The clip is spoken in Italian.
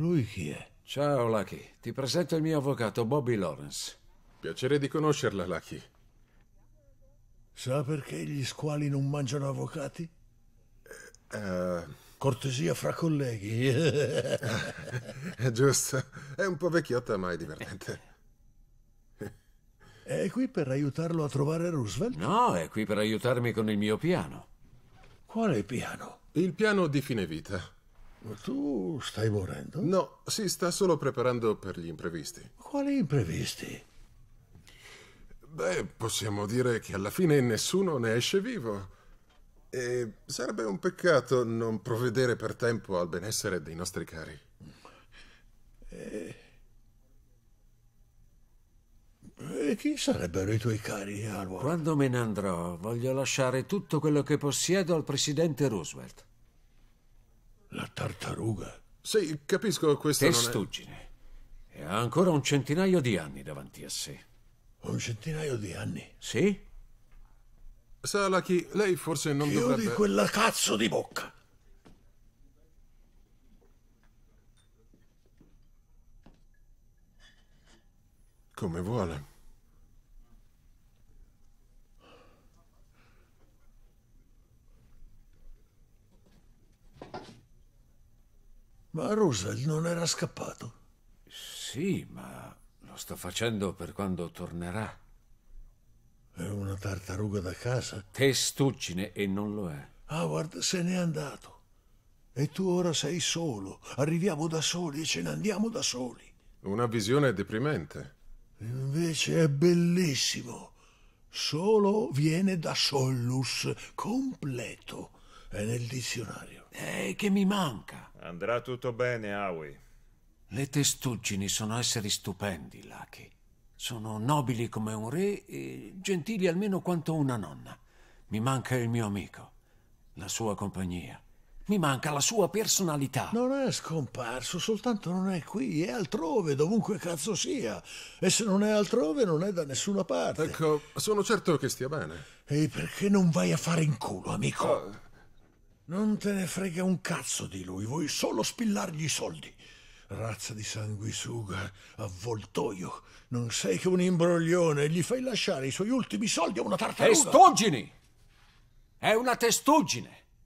Lui chi è? Ciao, Lucky. Ti presento il mio avvocato, Bobby Lawrence. Piacere di conoscerla, Lucky. Sa perché gli squali non mangiano avvocati? Uh... Cortesia fra colleghi. è eh, giusto. È un po' vecchiotta, ma è divertente. È qui per aiutarlo a trovare Roosevelt? No, è qui per aiutarmi con il mio piano. Quale piano? Il piano di fine vita. Ma tu stai morendo? No, si sta solo preparando per gli imprevisti. Quali imprevisti? Beh, possiamo dire che alla fine nessuno ne esce vivo. E sarebbe un peccato non provvedere per tempo al benessere dei nostri cari. E... e chi sarebbero i tuoi cari, Alwa? Quando me ne andrò, voglio lasciare tutto quello che possiedo al presidente Roosevelt. La tartaruga? Sì, capisco questo. Testuggine. È... E ha ancora un centinaio di anni davanti a sé. Un centinaio di anni? Sì. Sa, Salaki, lei forse non Chiudi dovrebbe... Chiudi quella cazzo di bocca! Come vuole. Ma Roosevelt non era scappato? Sì, ma lo sto facendo per quando tornerà. È una tartaruga da casa? Testuccine e non lo è. Howard ah, se n'è andato. E tu ora sei solo. Arriviamo da soli e ce ne andiamo da soli. Una visione deprimente. Invece è bellissimo. Solo viene da Sollus, completo. È nel dizionario. E eh, che mi manca? Andrà tutto bene, Aoi. Le testuggini sono esseri stupendi, Lucky. Sono nobili come un re e gentili almeno quanto una nonna. Mi manca il mio amico, la sua compagnia. Mi manca la sua personalità. Non è scomparso, soltanto non è qui, è altrove, dovunque cazzo sia. E se non è altrove, non è da nessuna parte. Ecco, sono certo che stia bene. E perché non vai a fare in culo, amico? Oh. Non te ne frega un cazzo di lui, vuoi solo spillargli i soldi. Razza di sanguisuga, avvoltoio, non sei che un imbroglione, gli fai lasciare i suoi ultimi soldi a una tartaruga. Testuggini! È una testuggine!